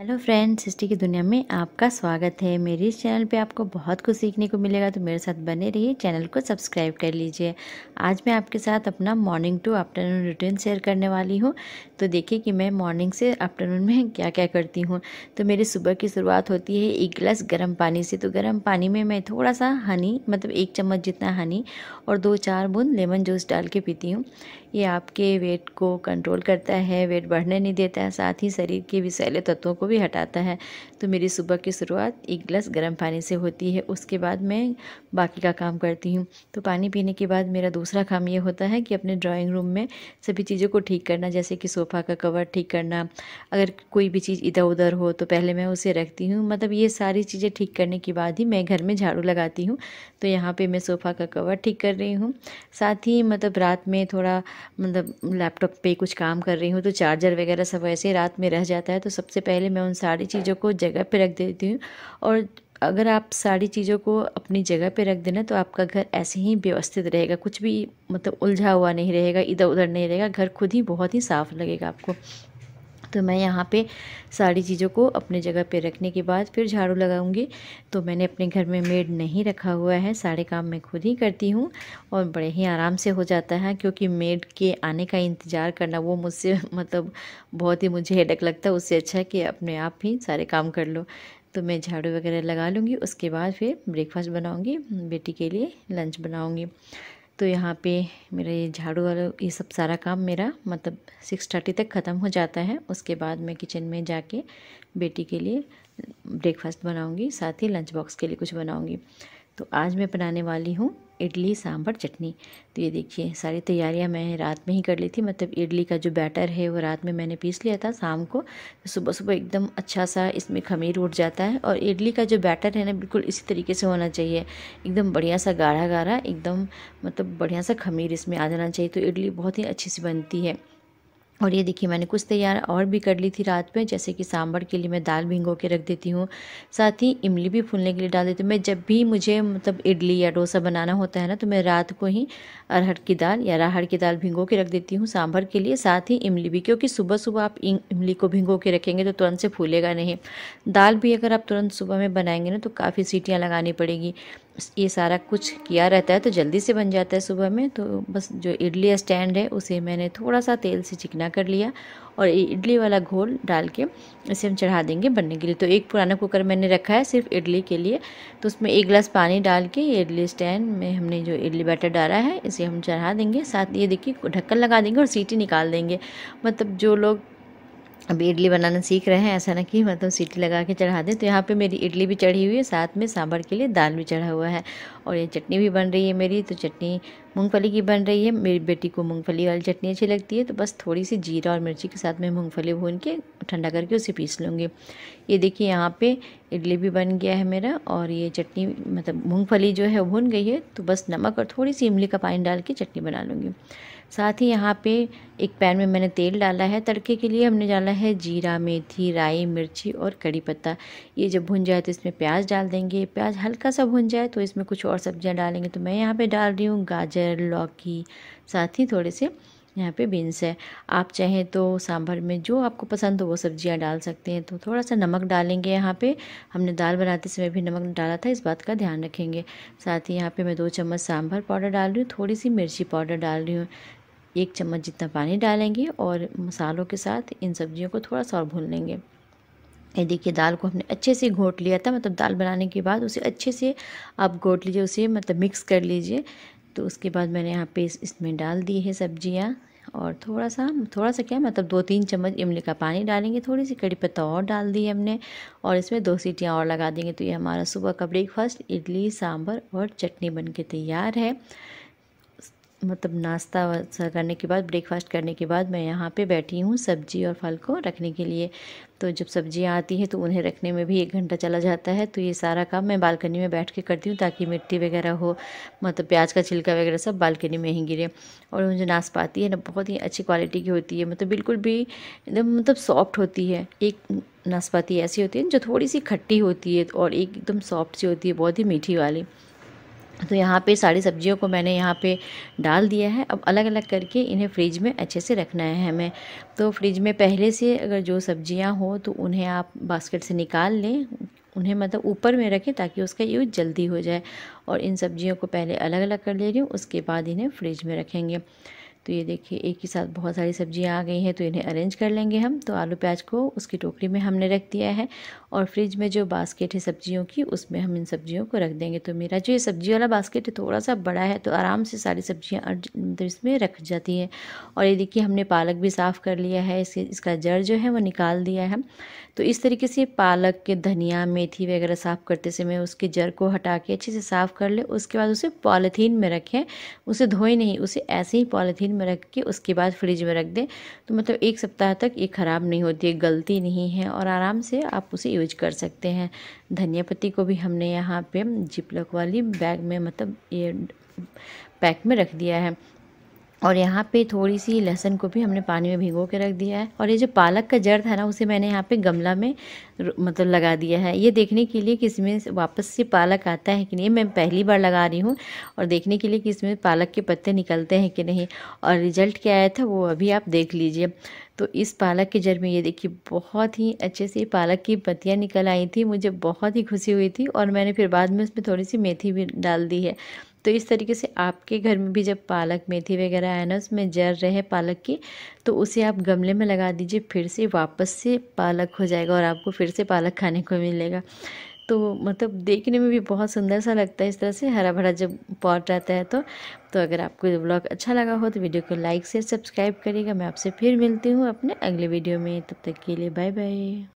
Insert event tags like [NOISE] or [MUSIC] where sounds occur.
hello friends history की दुनिया में आपका स्वागत है मेरे इस चैनल पे आपको बहुत कुछ सीखने को मिलेगा तो मेरे साथ बने रहिए चैनल को सब्सक्राइब कर लीजिए आज मैं आपके साथ अपना morning to afternoon routine share करने वाली हूँ तो देखिए कि मैं मॉर्निंग से आफ्टरनून में [LAUGHS] क्या क्या करती हूँ तो मेरी सुबह की शुरुआत होती है एक गिलास गर्म पानी से तो गर्म पानी में मैं थोड़ा सा हनी मतलब एक चम्मच जितना हनी और दो चार बूंद लेमन जूस डाल के पीती हूँ ये आपके वेट को कंट्रोल करता है वेट बढ़ने नहीं देता है साथ ही शरीर के विषैले तत्वों को भी हटाता है तो मेरी सुबह की शुरुआत एक गिलास गर्म पानी से होती है उसके बाद मैं बाकी का काम करती हूँ तो पानी पीने के बाद मेरा दूसरा काम ये होता है कि अपने ड्राॅइंग रूम में सभी चीज़ों को ठीक करना जैसे कि सोफ़ा का कवर ठीक करना अगर कोई भी चीज़ इधर उधर हो तो पहले मैं उसे रखती हूँ मतलब ये सारी चीज़ें ठीक करने के बाद ही मैं घर में झाड़ू लगाती हूँ तो यहाँ पे मैं सोफ़ा का कवर ठीक कर रही हूँ साथ ही मतलब रात में थोड़ा मतलब लैपटॉप पे कुछ काम कर रही हूँ तो चार्जर वगैरह सब ऐसे रात में रह जाता है तो सबसे पहले मैं उन सारी चीज़ों को जगह पे रख देती हूँ और अगर आप सारी चीज़ों को अपनी जगह पे रख देना तो आपका घर ऐसे ही व्यवस्थित रहेगा कुछ भी मतलब उलझा हुआ नहीं रहेगा इधर उधर नहीं रहेगा घर खुद ही बहुत ही साफ लगेगा आपको तो मैं यहाँ पे सारी चीज़ों को अपने जगह पे रखने के बाद फिर झाड़ू लगाऊंगी तो मैंने अपने घर में मेड नहीं रखा हुआ है सारे काम मैं खुद ही करती हूँ और बड़े ही आराम से हो जाता है क्योंकि मेड के आने का इंतज़ार करना वो मुझसे [LAUGHS] मतलब बहुत ही मुझे हेडक लगता है उससे अच्छा है कि अपने आप ही सारे काम कर लो तो मैं झाड़ू वगैरह लगा लूँगी उसके बाद फिर ब्रेकफास्ट बनाऊँगी बेटी के लिए लंच बनाऊँगी तो यहाँ पे मेरा ये झाड़ू वाला ये सब सारा काम मेरा मतलब सिक्स थर्टी तक ख़त्म हो जाता है उसके बाद मैं किचन में जाके बेटी के लिए ब्रेकफास्ट बनाऊँगी साथ ही लंच बॉक्स के लिए कुछ बनाऊँगी तो आज मैं बनाने वाली हूँ इडली सांभर चटनी तो ये देखिए सारी तैयारियाँ मैं रात में ही कर ली थी मतलब इडली का जो बैटर है वो रात में मैंने पीस लिया था शाम को तो सुबह सुबह एकदम अच्छा सा इसमें खमीर उठ जाता है और इडली का जो बैटर है ना बिल्कुल इसी तरीके से होना चाहिए एकदम बढ़िया सा गाढ़ा गाढ़ा एकदम मतलब बढ़िया सा खमीर इसमें आ जाना चाहिए तो इडली बहुत ही अच्छी सी बनती है और ये देखिए मैंने कुछ तैयार और भी कर ली थी रात में जैसे कि सांभर के लिए मैं दाल भिंगो के रख देती हूँ साथ ही इमली भी फूलने के लिए डाल देती हूँ मैं जब भी मुझे मतलब इडली या डोसा बनाना होता है ना तो मैं रात को ही अरहर की दाल या राहर की दाल भिंगो के रख देती हूँ सांभर के लिए साथ ही इमली भी क्योंकि सुबह सुबह आप इमली को भिंगो के रखेंगे तो तुरंत से फूलेगा नहीं दाल भी अगर आप तुरंत सुबह में बनाएंगे ना तो काफ़ी सीटियाँ लगानी पड़ेगी ये सारा कुछ किया रहता है तो जल्दी से बन जाता है सुबह में तो बस जो इडली स्टैंड है उसे मैंने थोड़ा सा तेल से चिकना कर लिया और इडली वाला घोल डाल के इसे हम चढ़ा देंगे बनने के लिए तो एक पुराना कुकर मैंने रखा है सिर्फ इडली के लिए तो उसमें एक गिलास पानी डाल के ये इडली स्टैंड में हमने जो इडली बैटर डाला है इसे हम चढ़ा देंगे साथ ये देखिए ढक्कन लगा देंगे और सीटी निकाल देंगे मतलब जो लोग अब इडली बनाना सीख रहे हैं ऐसा ना कि मतलब सीटी लगा के चढ़ा दें तो यहाँ पे मेरी इडली भी चढ़ी हुई है साथ में सांभर के लिए दाल भी चढ़ा हुआ है और ये चटनी भी बन रही है मेरी तो चटनी मूंगफली की बन रही है मेरी बेटी को मूंगफली वाली चटनी अच्छी लगती है तो बस थोड़ी सी जीरा और मिर्ची के साथ में मूँगफली भून के ठंडा करके उसे पीस लूँगी ये देखिए यहाँ पर इडली भी बन गया है मेरा और ये चटनी मतलब मूँगफली जो है भून गई है तो बस नमक और थोड़ी सी इमली का पानी डाल के चटनी बना लूँगी साथ ही यहाँ पे एक पैन में मैंने तेल डाला है तड़के के लिए हमने डाला है जीरा मेथी राई मिर्ची और कड़ी पत्ता ये जब भुन जाए तो इसमें प्याज डाल देंगे प्याज हल्का सा भुन जाए तो इसमें कुछ और सब्जियाँ डालेंगे तो मैं यहाँ पे डाल रही हूँ गाजर लौकी साथ ही थोड़े से यहाँ पे बीन्स है आप चाहें तो सांभर में जो आपको पसंद हो वो सब्जियाँ डाल सकते हैं तो थोड़ा सा नमक डालेंगे यहाँ पे हमने दाल बनाते समय भी नमक डाला था इस बात का ध्यान रखेंगे साथ ही यहाँ पे मैं दो चम्मच सांभर पाउडर डाल रही हूँ थोड़ी सी मिर्ची पाउडर डाल रही हूँ एक चम्मच जितना पानी डालेंगे और मसालों के साथ इन सब्जियों को थोड़ा सा और भून लेंगे ये देखिए दाल को हमने अच्छे से घोट लिया था मतलब दाल बनाने के बाद उसे अच्छे से आप घोट लीजिए उसे मतलब मिक्स कर लीजिए तो उसके बाद मैंने यहाँ पे इसमें डाल दी है सब्जियाँ और थोड़ा सा थोड़ा सा क्या मतलब दो तीन चम्मच इमली का पानी डालेंगे थोड़ी सी कड़ी पत्ता और डाल दी हमने और इसमें दो सीटियाँ और लगा देंगे तो ये हमारा सुबह का ब्रेकफास्ट इडली सांभर और चटनी बन के तैयार है मतलब नाश्ता करने के बाद ब्रेकफास्ट करने के बाद मैं यहाँ पे बैठी हूँ सब्जी और फल को रखने के लिए तो जब सब्जियाँ आती हैं तो उन्हें रखने में भी एक घंटा चला जाता है तो ये सारा काम मैं बालकनी में बैठ के करती हूँ ताकि मिट्टी वगैरह हो मतलब प्याज का छिलका वगैरह सब बालकनी में ही गिरे और जो नाशपाती है ना बहुत ही अच्छी क्वालिटी की होती है मतलब बिल्कुल भी एकदम मतलब सॉफ्ट होती है एक नाशपाती ऐसी होती है जो थोड़ी सी खट्टी होती है और एकदम सॉफ्ट सी होती है बहुत ही मीठी वाली तो यहाँ पे सारी सब्जियों को मैंने यहाँ पे डाल दिया है अब अलग अलग करके इन्हें फ्रिज में अच्छे से रखना है हमें तो फ्रिज में पहले से अगर जो सब्जियाँ हो तो उन्हें आप बास्केट से निकाल लें उन्हें मतलब ऊपर में रखें ताकि उसका यूज जल्दी हो जाए और इन सब्जियों को पहले अलग अलग कर ले रही हूँ उसके बाद इन्हें फ्रिज में रखेंगे तो ये देखिए एक ही साथ बहुत सारी सब्जियाँ आ गई हैं तो इन्हें अरेंज कर लेंगे हम तो आलू प्याज को उसकी टोकरी में हमने रख दिया है और फ्रिज में जो बास्केट है सब्जियों की उसमें हम इन सब्जियों को रख देंगे तो मेरा जो ये सब्जी वाला बास्केट है थोड़ा सा बड़ा है तो आराम से सारी सब्जियाँ मतलब तो इसमें रख जाती हैं और ये देखिए हमने पालक भी साफ़ कर लिया है इसके इसका जड़ जो है वो निकाल दिया है तो इस तरीके से पालक के धनिया मेथी वगैरह साफ़ करते समय उसके जड़ को हटा के अच्छे से साफ़ कर ले उसके बाद उसे पॉलीथीन में रखें उसे धोए नहीं उसे ऐसे ही पॉलीथीन में रख के उसके बाद फ्रिज में रख दें तो मतलब एक सप्ताह तक ये ख़राब नहीं होती है गलती नहीं है और आराम से आप उसे यूज कर सकते हैं धनिया पत्ती को भी हमने यहाँ पे जिपलक वाली बैग में मतलब ये पैक में रख दिया है और यहाँ पे थोड़ी सी लहसन को भी हमने पानी में भिगो के रख दिया है और ये जो पालक का जड़ था ना उसे मैंने यहाँ पे गमला में मतलब लगा दिया है ये देखने के लिए कि इसमें वापस से पालक आता है कि नहीं मैं पहली बार लगा रही हूँ और देखने के लिए कि इसमें पालक के पत्ते निकलते हैं कि नहीं और रिजल्ट क्या आया था वो अभी आप देख लीजिए तो इस पालक के जड़ में ये देखिए बहुत ही अच्छे से पालक की पत्तियाँ निकल आई थी मुझे बहुत ही खुशी हुई थी और मैंने फिर बाद में उसमें थोड़ी सी मेथी भी डाल दी है तो इस तरीके से आपके घर में भी जब पालक मेथी वगैरह है ना उसमें जर रहे पालक की तो उसे आप गमले में लगा दीजिए फिर से वापस से पालक हो जाएगा और आपको फिर से पालक खाने को मिलेगा तो मतलब देखने में भी बहुत सुंदर सा लगता है इस तरह से हरा भरा जब पॉट रहता है तो तो अगर आपको ये ब्लॉग अच्छा लगा हो तो वीडियो को लाइक से सब्सक्राइब करिएगा मैं आपसे फिर मिलती हूँ अपने अगले वीडियो में तब तक के लिए बाय बाय